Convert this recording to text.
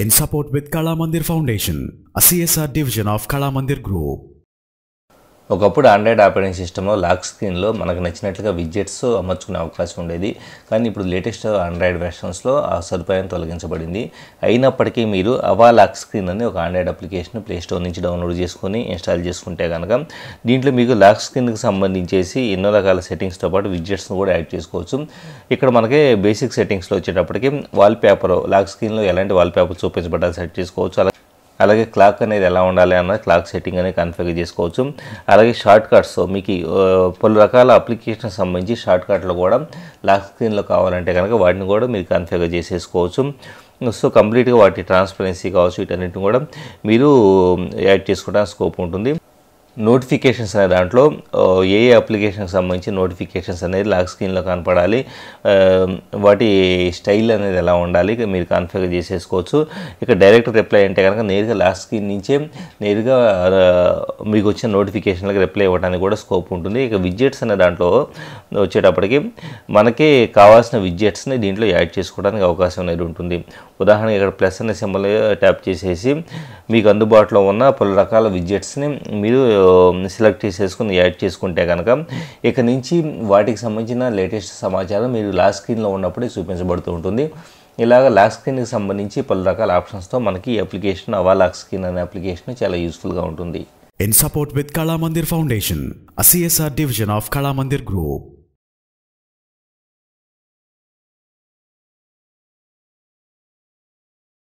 in support with Kala Mandir Foundation, a CSR division of Kala Mandir Group. ఒకప్పుడు Android operating సిస్టంలో lock స్క్రీన్లో మనకు నచ్చినట్లుగా widgets అమర్చుకునే అవకాశం ఉండేది కానీ ఇప్పుడు లేటెస్ట్ ఆండ్రాయిడ్ వెర్షన్స్లో ఆ సదుపాయం తొలగించబడింది అయినప్పటికీ మీరు అవా లాక్ స్క్రీన్ అని ఒక ఆండ్రాయిడ్ అప్లికేషన్ ప్లేస్టోర్ నుంచి డౌన్లోడ్ చేసుకొని ఇన్స్టాల్ చేసుకుంటే కనుక దీంట్లో మీకు లాక్ స్క్రీన్కి సంబంధించేసి ఎన్నో రకాల సెట్టింగ్స్తో పాటు విజెట్స్ను కూడా యాడ్ చేసుకోవచ్చు ఇక్కడ మనకి బేసిక్ సెట్టింగ్స్లో వచ్చేటప్పటికి వాల్ పేపర్ లాక్ స్క్రీన్లో ఎలాంటి వాల్ పేపర్ చూపించబడాలి సెట్ చేసుకోవచ్చు అలా అలాగే క్లాక్ అనేది ఎలా ఉండాలి అన్న క్లాక్ సెట్టింగ్ అనేది కన్ఫిగర్ చేసుకోవచ్చు అలాగే షార్ట్ కట్స్ మీకు పలు రకాల అప్లికేషన్ సంబంధించి షార్ట్ కట్లు కూడా లాక్ స్క్రీన్లో కావాలంటే కనుక వాటిని కూడా మీరు కన్ఫిగర్ చేసేసుకోవచ్చు సో కంప్లీట్గా వాటి ట్రాన్స్పరెన్సీ కావచ్చు వీటన్నిటిని కూడా మీరు యాడ్ చేసుకోవడానికి స్కోప్ ఉంటుంది నోటిఫికేషన్స్ అనే దాంట్లో ఏ ఏ అప్లికేషన్కి సంబంధించి నోటిఫికేషన్స్ అనేది లాక్ స్క్రీన్లో కనపడాలి వాటి స్టైల్ అనేది ఎలా ఉండాలి మీరు కాన్ఫిగర్ చేసేసుకోవచ్చు ఇక డైరెక్ట్ రిప్లై అంటే కనుక నేరుగా లాక్ స్క్రీన్ నుంచే నేరుగా మీకు వచ్చిన నోటిఫికేషన్లకు రిప్లై ఇవ్వడానికి కూడా స్కోప్ ఉంటుంది ఇక విజెట్స్ అనే దాంట్లో వచ్చేటప్పటికి మనకి కావాల్సిన విజెట్స్ని దీంట్లో యాడ్ చేసుకోవడానికి అవకాశం అనేది ఉంటుంది ఉదాహరణకి ఇక్కడ ప్లస్ అనే సింబల్ ట్యాప్ చేసేసి మీకు అందుబాటులో ఉన్న పలు రకాల విజెట్స్ని మీరు సెలెక్ట్ um, చేసేసుకుని యాడ్ చేసుకుంటే కనుక ఇక నుంచి వాటికి సంబంధించిన లేటెస్ట్ సమాచారం మీరు లాస్ట్ స్క్రీన్లో ఉన్నప్పుడే చూపించబడుతూ ఉంటుంది ఇలాగ లాక్ స్క్రీన్కి సంబంధించి పలు రకాల ఆప్షన్స్తో మనకి ఈ అప్లికేషన్ అవా లాక్ స్క్రీన్ అనే అప్లికేషన్ చాలా యూస్ఫుల్గా ఉంటుంది in support with Kalamandir foundation a CSR division of Kalamandir group